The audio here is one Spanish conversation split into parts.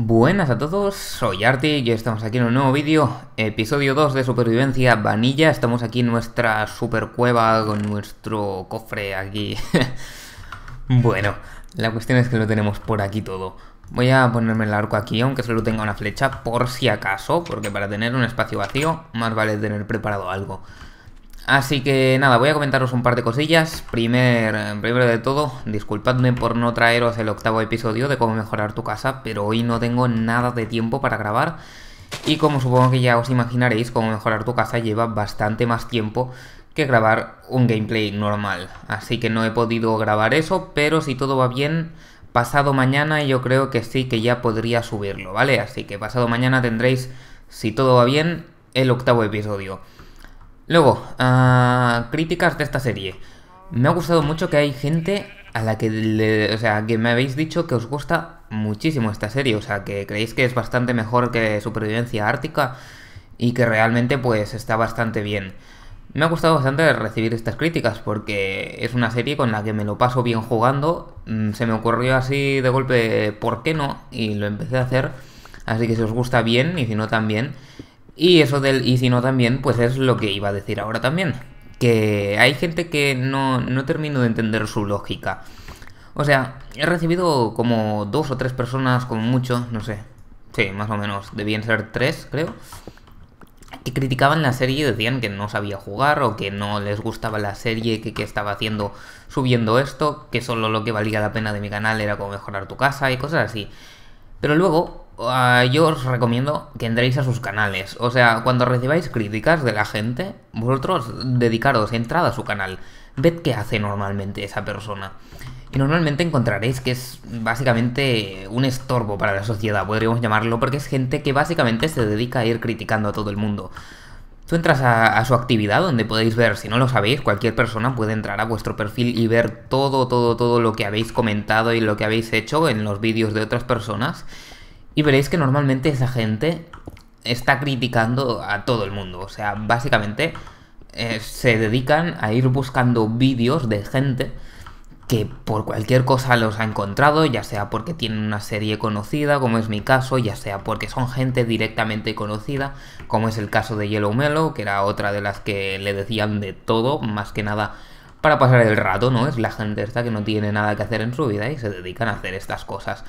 Buenas a todos, soy Arti y estamos aquí en un nuevo vídeo, episodio 2 de Supervivencia Vanilla, estamos aquí en nuestra super cueva con nuestro cofre aquí. bueno, la cuestión es que lo tenemos por aquí todo. Voy a ponerme el arco aquí, aunque solo tenga una flecha, por si acaso, porque para tener un espacio vacío, más vale tener preparado algo. Así que nada, voy a comentaros un par de cosillas. Primer, primero de todo, disculpadme por no traeros el octavo episodio de cómo mejorar tu casa, pero hoy no tengo nada de tiempo para grabar. Y como supongo que ya os imaginaréis, cómo mejorar tu casa lleva bastante más tiempo que grabar un gameplay normal. Así que no he podido grabar eso, pero si todo va bien, pasado mañana yo creo que sí que ya podría subirlo, ¿vale? Así que pasado mañana tendréis, si todo va bien, el octavo episodio. Luego, ah, críticas de esta serie. Me ha gustado mucho que hay gente a la que o sea, que me habéis dicho que os gusta muchísimo esta serie, o sea, que creéis que es bastante mejor que Supervivencia Ártica y que realmente pues está bastante bien. Me ha gustado bastante recibir estas críticas porque es una serie con la que me lo paso bien jugando, mm, se me ocurrió así de golpe, ¿por qué no? Y lo empecé a hacer, así que si os gusta bien y si no también, y eso del y si no también, pues es lo que iba a decir ahora también. Que hay gente que no, no termino de entender su lógica. O sea, he recibido como dos o tres personas, como mucho, no sé. Sí, más o menos, debían ser tres, creo. Que criticaban la serie y decían que no sabía jugar o que no les gustaba la serie, que, que estaba haciendo subiendo esto, que solo lo que valía la pena de mi canal era como mejorar tu casa y cosas así. Pero luego, Ah, yo os recomiendo que entréis a sus canales. O sea, cuando recibáis críticas de la gente, vosotros dedicaros entrad a su canal. Ved qué hace normalmente esa persona. Y normalmente encontraréis que es básicamente un estorbo para la sociedad, podríamos llamarlo, porque es gente que básicamente se dedica a ir criticando a todo el mundo. Tú entras a, su actividad, donde podéis ver, si no lo sabéis, cualquier persona puede entrar a vuestro perfil y ver todo, todo, todo lo que habéis comentado y lo que habéis hecho en los vídeos de otras personas. Y veréis que normalmente esa gente está criticando a todo el mundo. O sea, básicamente eh, se dedican a ir buscando vídeos de gente que por cualquier cosa los ha encontrado, ya sea porque tienen una serie conocida, como es mi caso, ya sea porque son gente directamente conocida, como es el caso de Yellow Mellow, que era otra de las que le decían de todo, más que nada para pasar el rato, ¿no? Es la gente esta que no tiene nada que hacer en su vida y se dedican a hacer estas cosas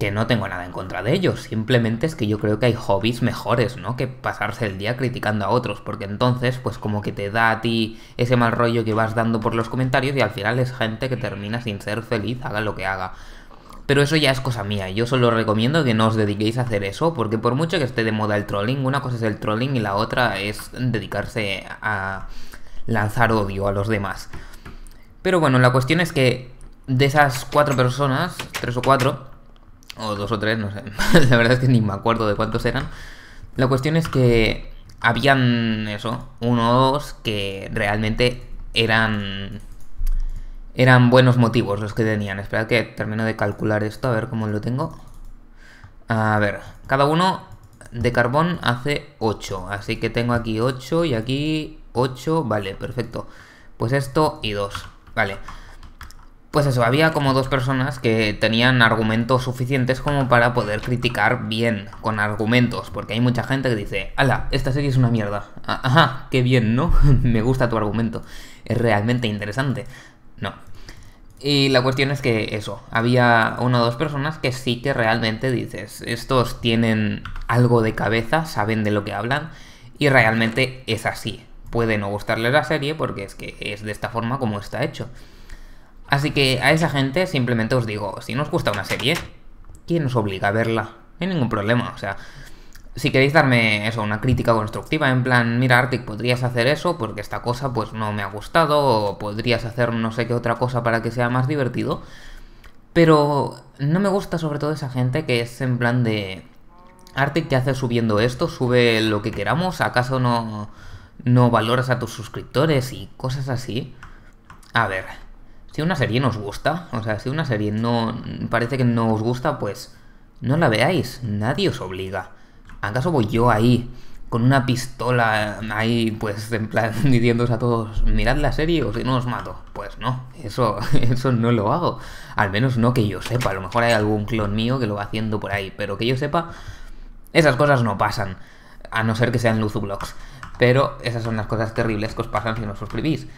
que no tengo nada en contra de ellos, simplemente es que yo creo que hay hobbies mejores, ¿no? Que pasarse el día criticando a otros, porque entonces pues como que te da a ti ese mal rollo que vas dando por los comentarios y al final es gente que termina sin ser feliz, haga lo que haga. Pero eso ya es cosa mía, yo solo recomiendo que no os dediquéis a hacer eso, porque por mucho que esté de moda el trolling, una cosa es el trolling y la otra es dedicarse a lanzar odio a los demás. Pero bueno, la cuestión es que de esas cuatro personas, tres o cuatro, o dos o tres, no sé, la verdad es que ni me acuerdo de cuántos eran. La cuestión es que habían eso, uno dos que realmente eran eran buenos motivos los que tenían. Esperad que termino de calcular esto, a ver cómo lo tengo. A ver, cada uno de carbón hace 8, así que tengo aquí 8 y aquí 8, vale, perfecto. Pues esto y dos, vale pues eso, había como dos personas que tenían argumentos suficientes como para poder criticar bien, con argumentos, porque hay mucha gente que dice, ala, esta serie es una mierda. Ah, ajá, qué bien, ¿no? Me gusta tu argumento. Es realmente interesante. No. Y la cuestión es que eso, había una o dos personas que sí que realmente dices, estos tienen algo de cabeza, saben de lo que hablan, y realmente es así. Puede no gustarle la serie porque es que es de esta forma como está hecho. Así que a esa gente simplemente os digo, si no os gusta una serie, ¿quién os obliga a verla? No hay ningún problema, o sea, si queréis darme eso, una crítica constructiva, en plan, mira Arctic, podrías hacer eso porque esta cosa pues no me ha gustado, o podrías hacer no sé qué otra cosa para que sea más divertido, pero no me gusta sobre todo esa gente que es en plan de... Arctic, ¿qué hace subiendo esto? Sube lo que queramos, ¿acaso no, no valoras a tus suscriptores y cosas así? A ver, si una serie no os gusta, o sea, si una serie no parece que no os gusta, pues no la veáis, nadie os obliga. ¿Acaso voy yo ahí con una pistola eh, ahí, pues en plan diciéndos a todos, mirad la serie o si no os mato? Pues no, eso, eso no lo hago. Al menos no que yo sepa, a lo mejor hay algún clon mío que lo va haciendo por ahí, pero que yo sepa, esas cosas no pasan, a no ser que sean luzublocks. Pero esas son las cosas terribles que os pasan si no os suscribís.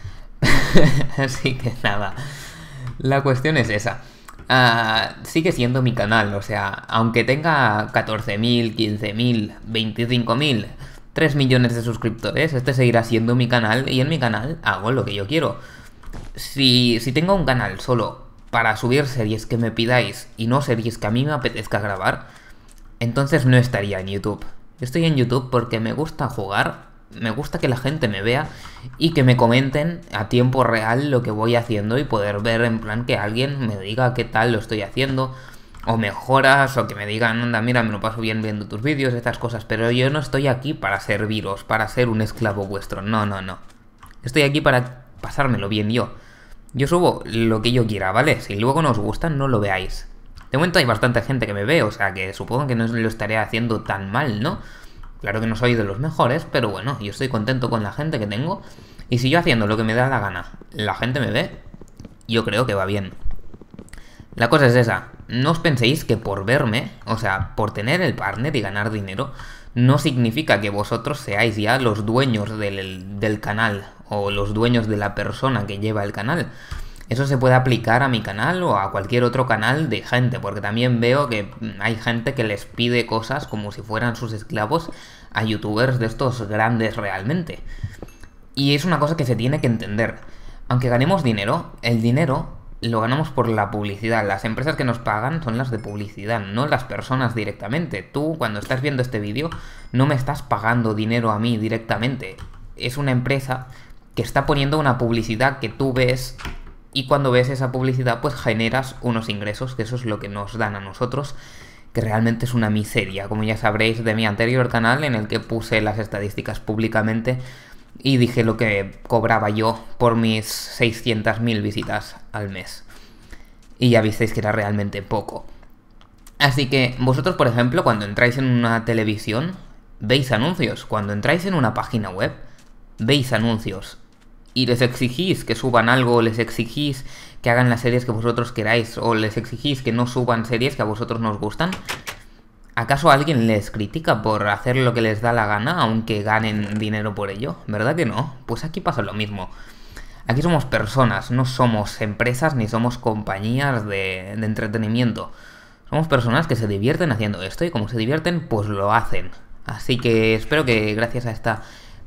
Así que nada, la cuestión es esa. Ah, sigue siendo mi canal, o sea, aunque tenga 14.000, 15.000, 25.000, 3 millones de suscriptores, este seguirá siendo mi canal y en mi canal hago lo que yo quiero. Si, si tengo un canal solo para subir series que me pidáis y no series que a mí me apetezca grabar, entonces no estaría en YouTube. Estoy en YouTube porque me gusta jugar me gusta que la gente me vea y que me comenten a tiempo real lo que voy haciendo y poder ver en plan que alguien me diga qué tal lo estoy haciendo o mejoras o que me digan, anda, mira, me lo paso bien viendo tus vídeos, estas cosas, pero yo no estoy aquí para serviros, para ser un esclavo vuestro, no, no, no. Estoy aquí para pasármelo bien yo. Yo subo lo que yo quiera, ¿vale? Si luego no os gusta, no lo veáis. De momento hay bastante gente que me ve, o sea que supongo que no lo estaré haciendo tan mal, ¿no? Claro que no soy de los mejores, pero bueno, yo estoy contento con la gente que tengo. Y si yo haciendo lo que me da la gana, la gente me ve, yo creo que va bien. La cosa es esa, no os penséis que por verme, o sea, por tener el partner y ganar dinero, no significa que vosotros seáis ya los dueños del, del canal o los dueños de la persona que lleva el canal. Eso se puede aplicar a mi canal o a cualquier otro canal de gente, porque también veo que mm, hay gente que les pide cosas como si fueran sus esclavos a youtubers de estos grandes realmente. Y es una cosa que se tiene que entender. Aunque ganemos dinero, el dinero lo ganamos por la publicidad. Las empresas que nos pagan son las de publicidad, no las personas directamente. Tú, cuando estás viendo este vídeo, no me estás pagando dinero a mí directamente. Es una empresa que está poniendo una publicidad que tú ves y cuando ves esa publicidad pues generas unos ingresos, que eso es lo que nos dan a nosotros, que realmente es una miseria, como ya sabréis de mi anterior canal en el que puse las estadísticas públicamente y dije lo que cobraba yo por mis 600.000 visitas al mes. Y ya visteis que era realmente poco. Así que vosotros, por ejemplo, cuando entráis en una televisión, veis anuncios. Cuando entráis en una página web, veis anuncios y les exigís que suban algo, les exigís que hagan las series que vosotros queráis o les exigís que no suban series que a vosotros nos gustan, ¿acaso alguien les critica por hacer lo que les da la gana aunque ganen dinero por ello? ¿Verdad que no? Pues aquí pasa lo mismo. Aquí somos personas, no somos empresas ni somos compañías de, de entretenimiento. Somos personas que se divierten haciendo esto y como se divierten, pues lo hacen. Así que espero que gracias a esta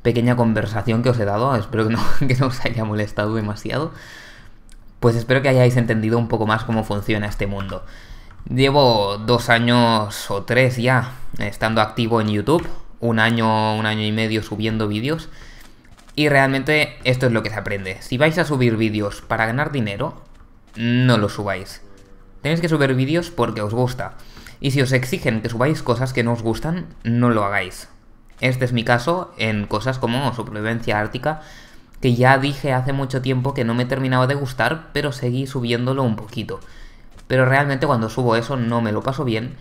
pequeña conversación que os he dado, espero que no, os haya molestado demasiado, pues espero que hayáis entendido un poco más cómo funciona este mundo. Llevo dos años o tres ya estando activo en YouTube, un año, un año y medio subiendo vídeos, y realmente esto es lo que se aprende. Si vais a subir vídeos para ganar dinero, no los subáis. Tenéis que subir vídeos porque os gusta. Y si os exigen que subáis cosas que no os gustan, no lo hagáis. Este es mi caso en cosas como supervivencia ártica, que ya dije hace mucho tiempo que no me terminaba de gustar, pero seguí subiéndolo un poquito. Pero realmente cuando subo eso no me lo paso bien,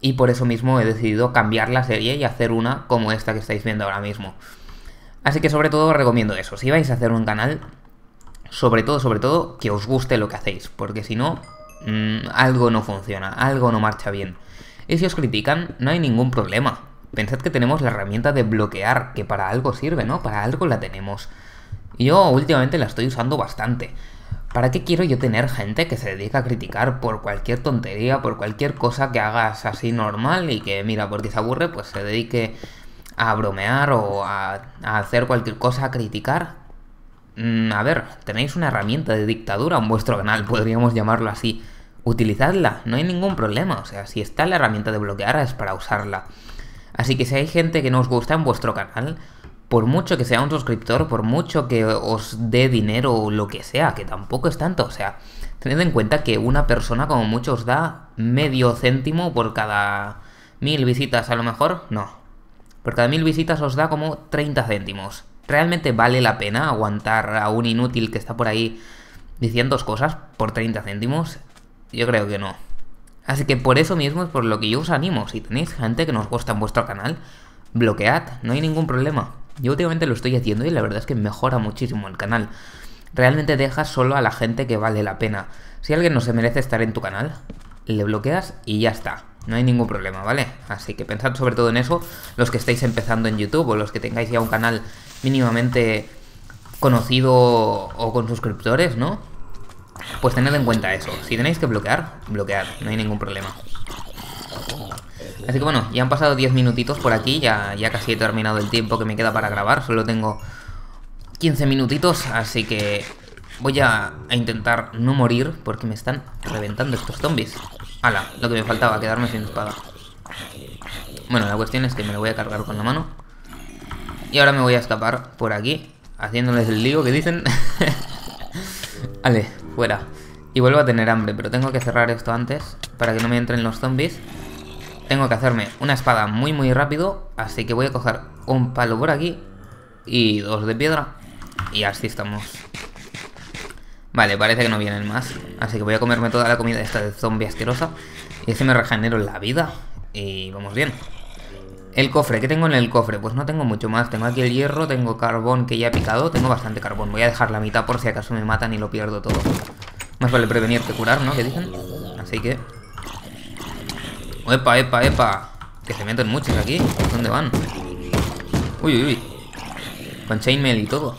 y por eso mismo he decidido cambiar la serie y hacer una como esta que estáis viendo ahora mismo. Así que sobre todo os recomiendo eso, si vais a hacer un canal, sobre todo, sobre todo, que os guste lo que hacéis, porque si no, mm, algo no funciona, algo no marcha bien. Y si os critican, no hay ningún problema, Pensad que tenemos la herramienta de bloquear, que para algo sirve, ¿no? Para algo la tenemos. Yo últimamente la estoy usando bastante. ¿Para qué quiero yo tener gente que se dedica a criticar por cualquier tontería, por cualquier cosa que hagas así normal y que, mira, porque se aburre, pues se dedique a bromear o a, hacer cualquier cosa, a criticar? Mm, a ver, tenéis una herramienta de dictadura en vuestro canal, podríamos llamarlo así. Utilizadla, no hay ningún problema. O sea, si está la herramienta de bloquear es para usarla. Así que si hay gente que no os gusta en vuestro canal, por mucho que sea un suscriptor, por mucho que os dé dinero o lo que sea, que tampoco es tanto, o sea, tened en cuenta que una persona como mucho os da medio céntimo por cada mil visitas a lo mejor, no, por cada mil visitas os da como 30 céntimos. ¿Realmente vale la pena aguantar a un inútil que está por ahí diciendo cosas por 30 céntimos? Yo creo que no. Así que por eso mismo es por lo que yo os animo, si tenéis gente que nos gusta en vuestro canal, bloquead, no hay ningún problema. Yo últimamente lo estoy haciendo y la verdad es que mejora muchísimo el canal. Realmente dejas solo a la gente que vale la pena. Si alguien no se merece estar en tu canal, le bloqueas y ya está. No hay ningún problema, ¿vale? Así que pensad sobre todo en eso, los que estáis empezando en YouTube o los que tengáis ya un canal mínimamente conocido o con suscriptores, ¿no? Pues tened en cuenta eso. Si tenéis que bloquear, bloquear, no hay ningún problema. Así que bueno, ya han pasado 10 minutitos por aquí, ya, ya casi he terminado el tiempo que me queda para grabar, solo tengo 15 minutitos, así que voy a, intentar no morir porque me están reventando estos zombies. Ala, lo que me faltaba, quedarme sin espada. Bueno, la cuestión es que me lo voy a cargar con la mano. Y ahora me voy a escapar por aquí, haciéndoles el lío que dicen. Ale, fuera. Y vuelvo a tener hambre, pero tengo que cerrar esto antes para que no me entren los zombies. Tengo que hacerme una espada muy muy rápido, así que voy a coger un palo por aquí y dos de piedra. Y así estamos. Vale, parece que no vienen más. Así que voy a comerme toda la comida esta de zombie asquerosa. Y así me regenero la vida. Y vamos bien. El cofre, ¿qué tengo en el cofre? Pues no tengo mucho más, tengo aquí el hierro, tengo carbón que ya he picado, tengo bastante carbón, voy a dejar la mitad por si acaso me matan y lo pierdo todo. Más vale prevenir que curar, ¿no? ¿Qué dicen. Así que... ¡Epa, epa, epa! Que se meten muchos aquí, ¿dónde van? Uy, uy, uy. Con chainmail y todo.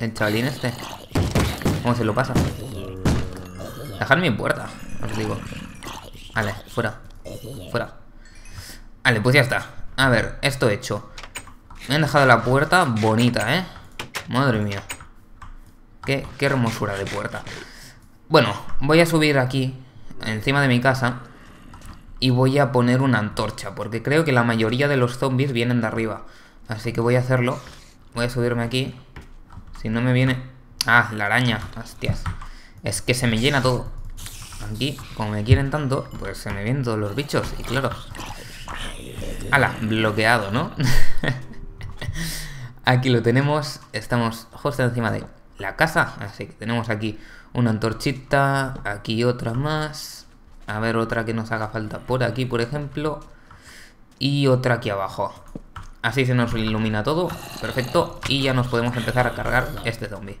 El chavalín este. ¿Cómo se lo pasa? Dejar mi puerta, os digo. Vale, fuera. Fuera. Vale, pues ya está. A ver, esto hecho. Me han dejado la puerta bonita, ¿eh? Madre mía. Qué, qué hermosura de puerta. Bueno, voy a subir aquí, encima de mi casa, y voy a poner una antorcha, porque creo que la mayoría de los zombies vienen de arriba. Así que voy a hacerlo. Voy a subirme aquí. Si no me viene... Ah, la araña. Hostias. Es que se me llena todo. Aquí, como me quieren tanto, pues se me vienen todos los bichos. Y claro, ¡Hala! Bloqueado, ¿no? aquí lo tenemos. Estamos justo encima de la casa. Así que tenemos aquí una antorchita. Aquí otra más. A ver, otra que nos haga falta por aquí, por ejemplo. Y otra aquí abajo. Así se nos ilumina todo. Perfecto. Y ya nos podemos empezar a cargar este zombie.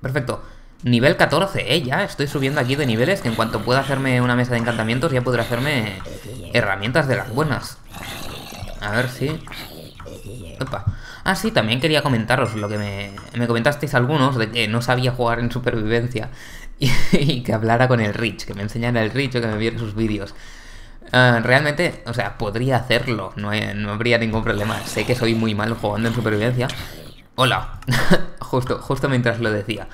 Perfecto. Nivel 14, eh, ya estoy subiendo aquí de niveles que en cuanto pueda hacerme una mesa de encantamientos ya podré hacerme herramientas de las buenas. A ver si... Opa. Ah, sí, también quería comentaros lo que me, me comentasteis algunos de que no sabía jugar en supervivencia y, que hablara con el Rich, que me enseñara el Rich o que me viera sus vídeos. Ah, realmente, o sea, podría hacerlo, no, habría ningún problema. Sé que soy muy malo jugando en supervivencia. Hola, justo, justo mientras lo decía.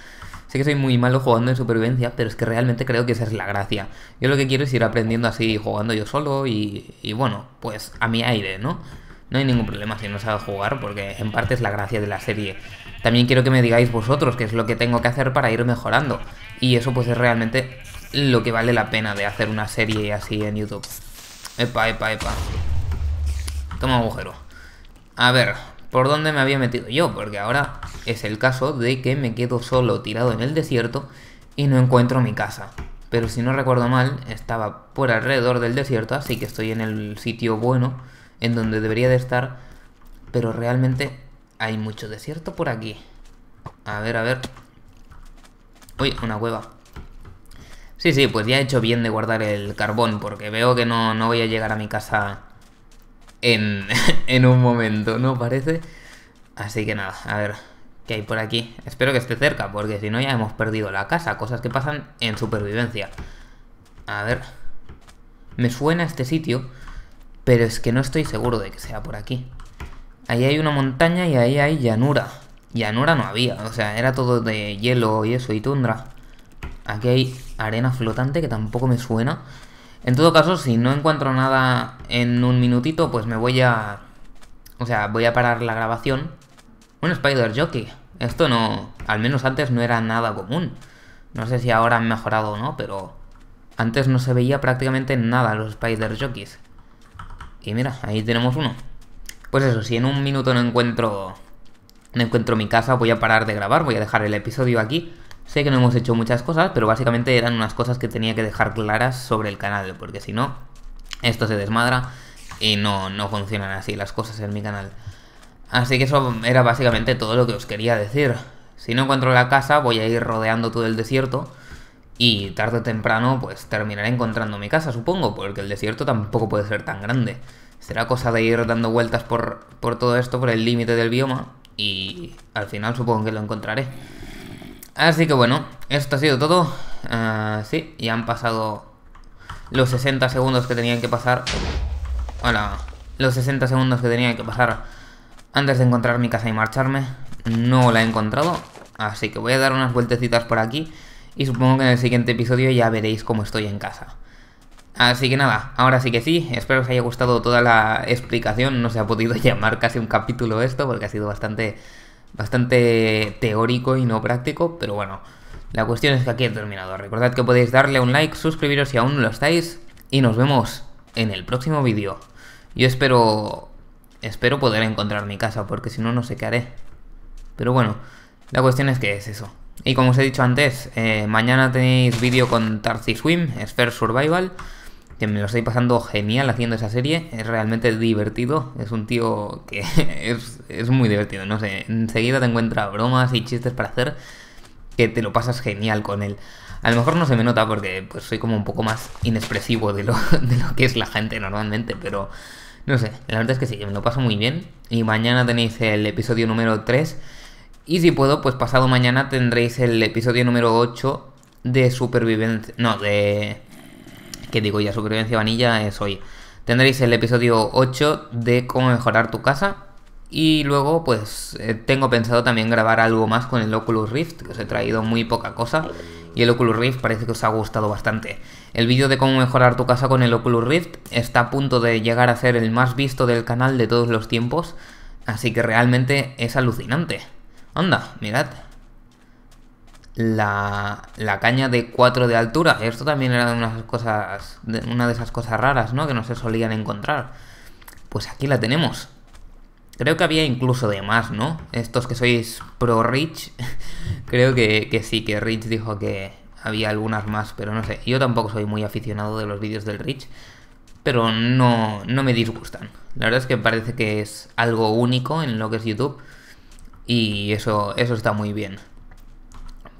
Sé que soy muy malo jugando en supervivencia, pero es que realmente creo que esa es la gracia. Yo lo que quiero es ir aprendiendo así, jugando yo solo y, bueno, pues a mi aire, ¿no? No hay ningún problema si no sabes jugar, porque en parte es la gracia de la serie. También quiero que me digáis vosotros qué es lo que tengo que hacer para ir mejorando. Y eso pues es realmente lo que vale la pena de hacer una serie así en YouTube. Epa, epa, epa. Toma agujero. A ver, por dónde me había metido yo, porque ahora es el caso de que me quedo solo tirado en el desierto y no encuentro mi casa. Pero si no recuerdo mal, estaba por alrededor del desierto, así que estoy en el sitio bueno, en donde debería de estar, pero realmente hay mucho desierto por aquí. A ver, a ver. Uy, una cueva. Sí, sí, pues ya he hecho bien de guardar el carbón, porque veo que no, no voy a llegar a mi casa en, un momento, ¿no parece? Así que nada, a ver qué hay por aquí. Espero que esté cerca, porque si no ya hemos perdido la casa. Cosas que pasan en supervivencia. A ver. Me suena este sitio, pero es que no estoy seguro de que sea por aquí. Ahí hay una montaña y ahí hay llanura. Llanura no había, o sea, era todo de hielo y eso, y tundra. Aquí hay arena flotante que tampoco me suena. En todo caso, si no encuentro nada en un minutito, pues me voy a... O sea, voy a parar la grabación. Un Spider Jockey. Esto no... Al menos antes no era nada común. No sé si ahora han mejorado o no, pero... Antes no se veía prácticamente nada los Spider Jockeys. Y mira, ahí tenemos uno. Pues eso, si en un minuto no encuentro... No encuentro mi casa, voy a parar de grabar, voy a dejar el episodio aquí Sé que no hemos hecho muchas cosas, pero básicamente eran unas cosas que tenía que dejar claras sobre el canal, porque si no, esto se desmadra y no, no funcionan así las cosas en mi canal. Así que eso era básicamente todo lo que os quería decir. Si no encuentro la casa, voy a ir rodeando todo el desierto y tarde o temprano pues terminaré encontrando mi casa, supongo, porque el desierto tampoco puede ser tan grande. Será cosa de ir dando vueltas por, por todo esto, por el límite del bioma, y al final supongo que lo encontraré. Así que bueno, esto ha sido todo. Ah, sí, ya han pasado los 60 segundos que tenían que pasar. Hola, los 60 segundos que tenían que pasar antes de encontrar mi casa y marcharme. No la he encontrado, así que voy a dar unas vueltecitas por aquí. Y supongo que en el siguiente episodio ya veréis cómo estoy en casa. Así que nada, ahora sí que sí, espero que os haya gustado toda la explicación, no se ha podido llamar casi un capítulo esto porque ha sido bastante bastante teórico y no práctico, pero bueno, la cuestión es que aquí he terminado. Recordad que podéis darle un like, suscribiros si aún no lo estáis y nos vemos en el próximo vídeo. Yo espero espero poder encontrar mi casa porque si no no sé qué haré. Pero bueno, la cuestión es que es eso. Y como os he dicho antes, eh, mañana tenéis vídeo con Tarsi Swim, Sphere Survival que me lo estoy pasando genial haciendo esa serie, es realmente divertido, es un tío que es, es, muy divertido, no sé, enseguida te encuentra bromas y chistes para hacer que te lo pasas genial con él. A lo mejor no se me nota porque pues soy como un poco más inexpresivo de lo, de lo que es la gente normalmente, pero no sé, la verdad es que sí, me lo paso muy bien y mañana tenéis el episodio número 3 y si puedo, pues pasado mañana tendréis el episodio número 8 de supervivencia, no, de que digo ya, supervivencia vanilla es hoy. Tendréis el episodio 8 de cómo mejorar tu casa. Y luego, pues, eh, tengo pensado también grabar algo más con el Oculus Rift, que os he traído muy poca cosa. Y el Oculus Rift parece que os ha gustado bastante. El vídeo de cómo mejorar tu casa con el Oculus Rift está a punto de llegar a ser el más visto del canal de todos los tiempos. Así que realmente es alucinante. Anda, mirad, la, la caña de 4 de altura. Esto también era una de esas cosas raras, ¿no? Que no se solían encontrar. Pues aquí la tenemos. Creo que había incluso de más, ¿no? Estos que sois pro Rich, creo que, sí, que Rich dijo que había algunas más, pero no sé. Yo tampoco soy muy aficionado de los vídeos del Rich, pero no, no me disgustan. La verdad es que parece que es algo único en lo que es YouTube y eso, eso está muy bien.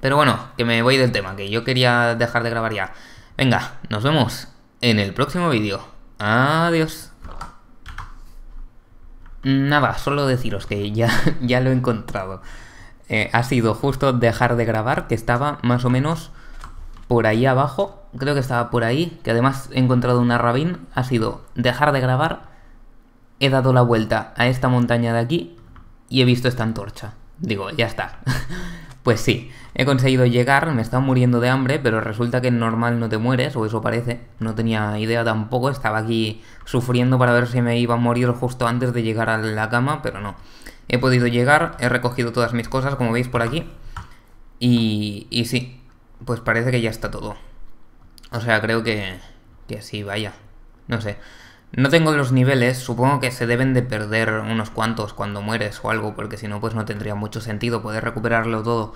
Pero bueno, que me voy del tema, que yo quería dejar de grabar ya. Venga, nos vemos en el próximo vídeo. Adiós. Nada, solo deciros que ya, ya lo he encontrado. Eh, ha sido justo dejar de grabar, que estaba más o menos por ahí abajo. Creo que estaba por ahí, que además he encontrado una rabín. Ha sido dejar de grabar, he dado la vuelta a esta montaña de aquí y he visto esta antorcha. Digo, ya está. Pues sí, he conseguido llegar, me estaba muriendo de hambre, pero resulta que normal no te mueres, o eso parece. No tenía idea tampoco, estaba aquí sufriendo para ver si me iba a morir justo antes de llegar a la cama, pero no. He podido llegar, he recogido todas mis cosas, como veis por aquí. Y, y sí, pues parece que ya está todo. O sea, creo que, que sí, vaya. No sé. No tengo los niveles, supongo que se deben de perder unos cuantos cuando mueres o algo, porque si no, pues no tendría mucho sentido poder recuperarlo todo.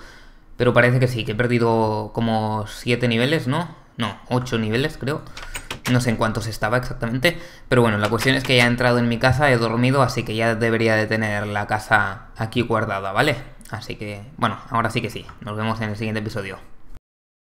Pero parece que sí, que he perdido como 7 niveles, ¿no? No, 8 niveles creo. No sé en cuántos estaba exactamente. Pero bueno, la cuestión es que ya he entrado en mi casa, he dormido, así que ya debería de tener la casa aquí guardada, ¿vale? Así que, bueno, ahora sí que sí. Nos vemos en el siguiente episodio.